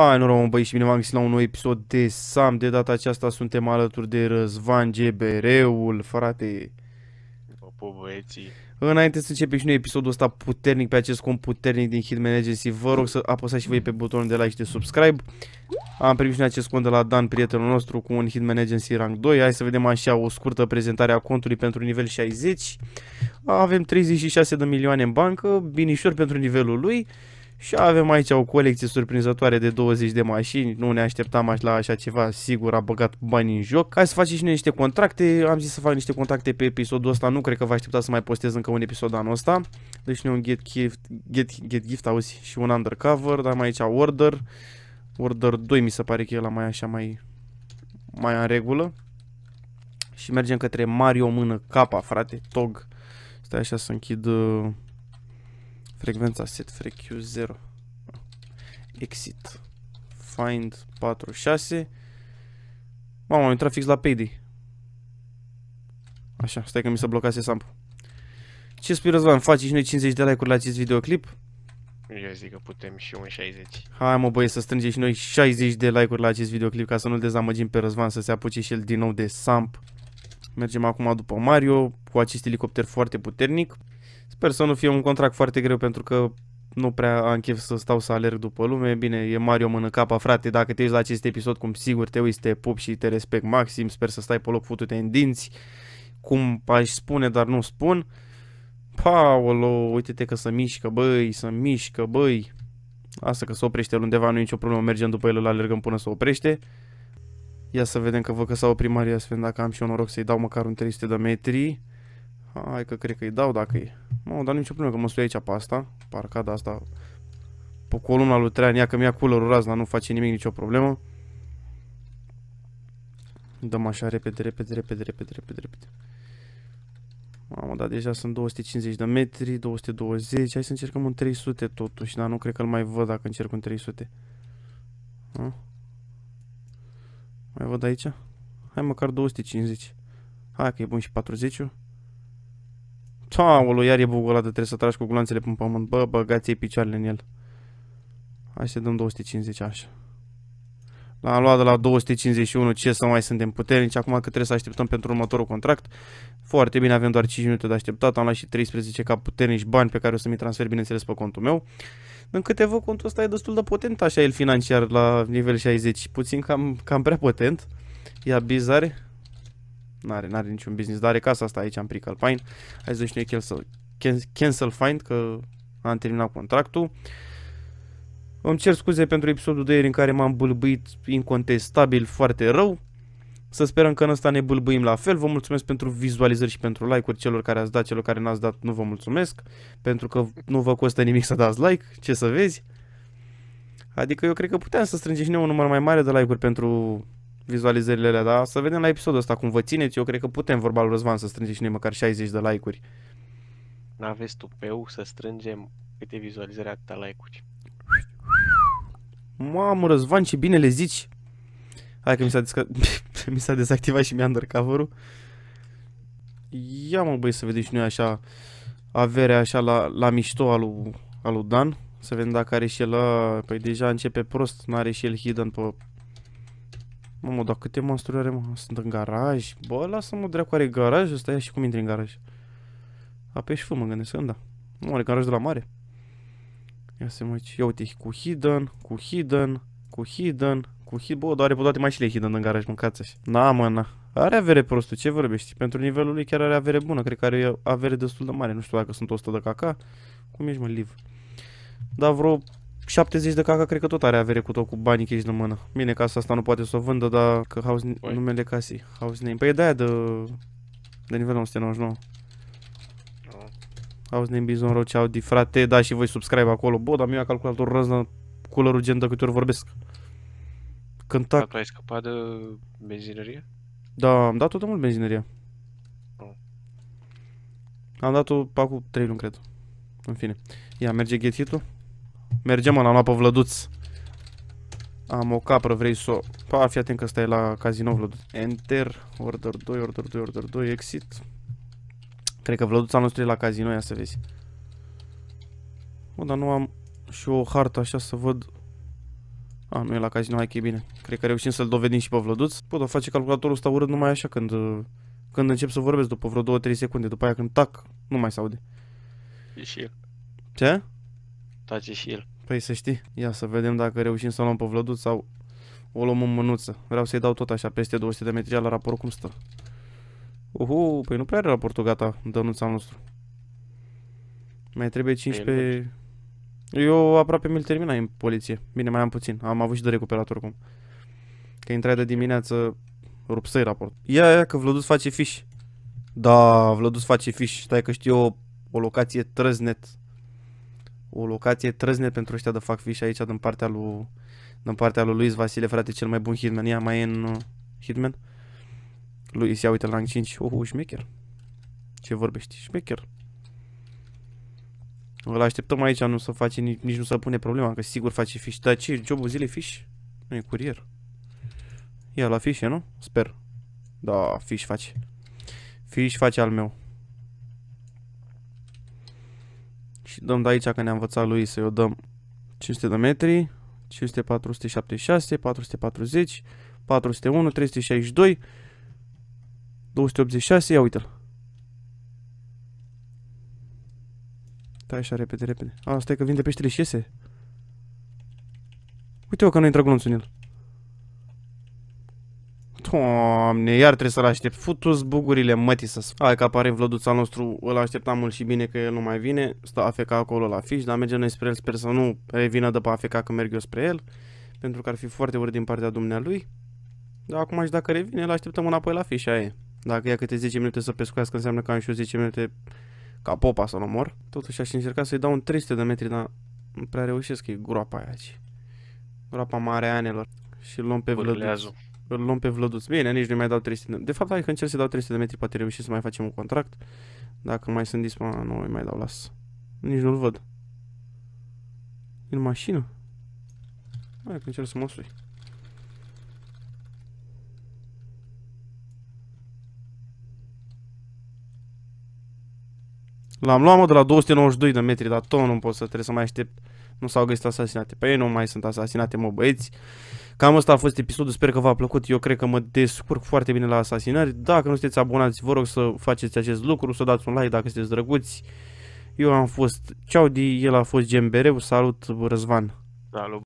Salut român, băi și bine v-am găsit la un nou episod de SAM. De data aceasta suntem alături de Răzvan GBR-ul, frate. Pupă, băieții. Înainte să începem și noi episodul ăsta puternic pe acest cont puternic din Hitman Agency, vă rog să apăsați și voi pe butonul de like și de subscribe. Am primit și noi acest cont de la Dan, prietenul nostru, cu un Hitman Agency rank 2. Hai să vedem așa o scurtă prezentare a contului pentru nivel 60. Avem 36 de milioane în bancă, binișor pentru nivelul lui. Și avem aici o colecție surprinzătoare de 20 de mașini, nu ne așteptam așa la așa ceva, sigur a băgat bani în joc. Hai să facem și noi niște contracte, am zis să fac niște contracte pe episodul ăsta, nu cred că vă așteptați să mai postez încă un episod anul ăsta. Deci ne un get gift, get, get gift, auzi, și un undercover, dar am aici order, order 2 mi se pare că e la mai așa mai, mai în regulă. Și mergem către Mario mână capa, frate, tog. Stai așa să închid... Uh Frecvența set frec 0 Exit. Find 46. Mamă, am intrat fix la payday Așa, stai că mi s-a se blocase sample. Ce spui, Răzvan? Faci și noi 50 de like-uri la acest videoclip? Eu zic că putem și un 60. Hai mă băie să strângem și noi 60 de like-uri la acest videoclip ca să nu-l dezamăgim pe Răzvan să se apuce și el din nou de samp. Mergem acum după Mario cu acest elicopter foarte puternic. Sper să nu fie un contract foarte greu pentru că nu prea am chef să stau să alerg după lume. Bine, e Mario mână capa, frate. Dacă te uiți la acest episod, cum sigur te uiți, te pup și te respect maxim. Sper să stai pe loc futute în dinți. Cum aș spune, dar nu spun. Paolo, uite-te că să mișcă, băi, să mișcă, băi. Asta că se oprește el undeva, nu e nicio problemă, mergem după el, îl alergăm până se oprește. Ia să vedem că văd că s-a oprit Maria vedem dacă am și eu noroc să-i dau măcar un 300 de metri. Hai că cred că îi dau dacă e. Mă, dar nicio problemă că mă sui aici pe asta. Parcada asta. Pe columna lui Trean. Ia că mi-a culorul razna, nu face nimic, nicio problemă. Dăm așa repede, repede, repede, repede, repede, repede. Mamă, dar deja sunt 250 de metri, 220. Hai să încercăm un 300 totuși, dar nu cred că îl mai văd dacă încerc un 300. Ha? Mai văd aici? Hai măcar 250. Hai că e bun și 40 -ul. Taolo, iar e bugul ăla de trebuie să tragi cu gloanțele pe pământ. Bă, băgați-i picioarele în el. Hai să dăm 250 așa. L-am luat de la 251, ce să mai suntem puternici, acum că trebuie să așteptăm pentru următorul contract. Foarte bine, avem doar 5 minute de așteptat, am luat și 13 ca puternici bani pe care o să mi transfer, bineînțeles, pe contul meu. În câte vă contul ăsta e destul de potent așa el financiar la nivel 60, puțin cam, cam prea potent. Ia bizare. N-are, n-are niciun business, dar are casa asta aici în Pric Alpine. Hai să noi cancel, cancel find că am terminat contractul. Îmi cer scuze pentru episodul de ieri în care m-am bâlbâit incontestabil foarte rău. Să sperăm că în ăsta ne bâlbâim la fel. Vă mulțumesc pentru vizualizări și pentru like-uri celor care ați dat, celor care n-ați dat, nu vă mulțumesc, pentru că nu vă costă nimic să dați like, ce să vezi. Adică eu cred că puteam să strângem și noi un număr mai mare de like-uri pentru vizualizările alea, dar să vedem la episodul ăsta cum vă țineți. Eu cred că putem vorba lui Răzvan să strângem și noi măcar 60 de like-uri. N-aveți tupeu să strângem câte vizualizări atâta like-uri. Mamă, Răzvan, ce bine le zici! Hai că mi s-a, desca... mi s-a dezactivat și mi-a undercover-ul. Ia mă băi să vedem și noi așa averea așa la, la mișto al lui, al lui Dan. Să vedem dacă are și el, ă, păi deja începe prost, n-are și el hidden pe Mamă, dar câte monstru are, mă? Sunt în garaj. Bă, lasă-mă, dracu, are garaj ăsta? Ia și cum intri în garaj? Apeși fum, fă, mă gândesc, da. Nu, are garaj de la mare. Ia să mă Ia uite, cu hidden, cu hidden, cu hidden, cu hidden. Bă, are pe toate mașinile hidden în garaj, mâncați așa. Na, mă, na. Are avere prostul, ce vorbești? Pentru nivelul lui chiar are avere bună. Cred că are avere destul de mare. Nu știu dacă sunt 100 de caca. Cum ești, mă, liv? Dar vreo 70 de caca cred că tot are avere cu tot cu banii cash de mână. Bine, casa asta nu poate să o vândă, dar că house, Oi. numele casei. House name. Păi e de-aia de, de nivel 199. Oh. House name Bizon Road, Audi. frate, da și voi subscribe acolo. Bă, dar mi-a calculator răznă coolerul gen de câte ori vorbesc. Cânta... Dacă ai scăpat de benzinărie? Da, am dat tot de mult benzinăria. Oh. Ah. Am dat-o acum 3 luni, cred. În fine. Ia, merge get hit-ul. Mergem, mă, l-am luat pe Vlăduț. Am o capră, vrei să o... Pa, fii atent că stai la casino, Vlăduț. Enter, order 2, order 2, order 2, exit. Cred că Vlăduța nostru e la casino, ia să vezi. Bă, dar nu am și o hartă așa să văd... A, nu e la casino, hai că e bine. Cred că reușim să-l dovedim și pe Vlăduț. Bă, dar face calculatorul ăsta urât numai așa când... Când încep să vorbesc după vreo 2-3 secunde, după aia când tac, nu mai se aude. E și el. Ce? face și el. Păi să știi, ia să vedem dacă reușim să o luăm pe Vlăduț sau o luăm în mânuță. Vreau să-i dau tot așa peste 200 de metri la raport cum stă. Uhu, păi nu prea are raportul gata, dănuța nostru. Mai trebuie 15... Păi, eu aproape mi-l terminai în poliție. Bine, mai am puțin. Am avut și de recuperat cum. Că intrai de dimineață, rupsăi raport. Ia, ia, că Vlăduț face fiș. Da, Vlăduț face fiș. Stai că știu o, o locație trăznet o locație trăzne pentru ăștia de fac fiș aici din partea lui, din partea lui Luis Vasile, frate, cel mai bun hitman. Ia mai e în uh, hitman. Luis, ia uite la 5. Oh, uh, șmecher. Ce vorbești? Șmecher. Îl așteptăm aici, nu să face, nici, nici nu se pune problema, că sigur face fiș. Dar ce, jobul zile fiș? Nu e curier. Ia la fișe, nu? Sper. Da, fiș face. Fiș face al meu. dăm de aici că ne-a învățat lui să-i o dăm 500 de metri, 500, 476, 440, 401, 362, 286, ia uite-l. Stai da, așa, repede, repede. A, stai că vin de pe și iese. Uite-o că nu intră glonțul în el. Doamne, iar trebuie să-l aștept. Futus bugurile mătii să Hai că apare vlăduța nostru, îl așteptam mult și bine că el nu mai vine. Stă afeca acolo la fiș, dar mergem noi spre el, sper să nu revină de afeca că merg eu spre el. Pentru că ar fi foarte urât din partea dumnealui. Dar acum și dacă revine, îl așteptăm înapoi la fiș, aia e. Dacă ia câte 10 minute să pescuiască, înseamnă că am și eu 10 minute ca popa să-l omor. Totuși aș încerca să-i dau un 300 de metri, dar nu prea reușesc, că e groapa aia aici. Groapa mare anelor. Și luăm pe vlăduț. Îl luăm pe Vlăduț. Bine, nici nu mai dau 300 de... De fapt, hai că încerc să dau 300 de metri, poate reușim să mai facem un contract. Dacă mai sunt dispoziții, nu îi mai dau, las. Nici nu-l văd. În mașină? Hai că încerc să mă sui. L-am luat, mă, de la 292 de metri, dar tot nu pot să trebuie să mai aștept. Nu s-au găsit asasinate. Pe păi ei nu mai sunt asasinate, mă, băieți. Cam asta a fost episodul, sper că v-a plăcut. Eu cred că mă descurc foarte bine la asasinări. Dacă nu sunteți abonați, vă rog să faceți acest lucru, să dați un like dacă sunteți drăguți. Eu am fost Ceaudi, el a fost Gembereu, salut Răzvan. Salut.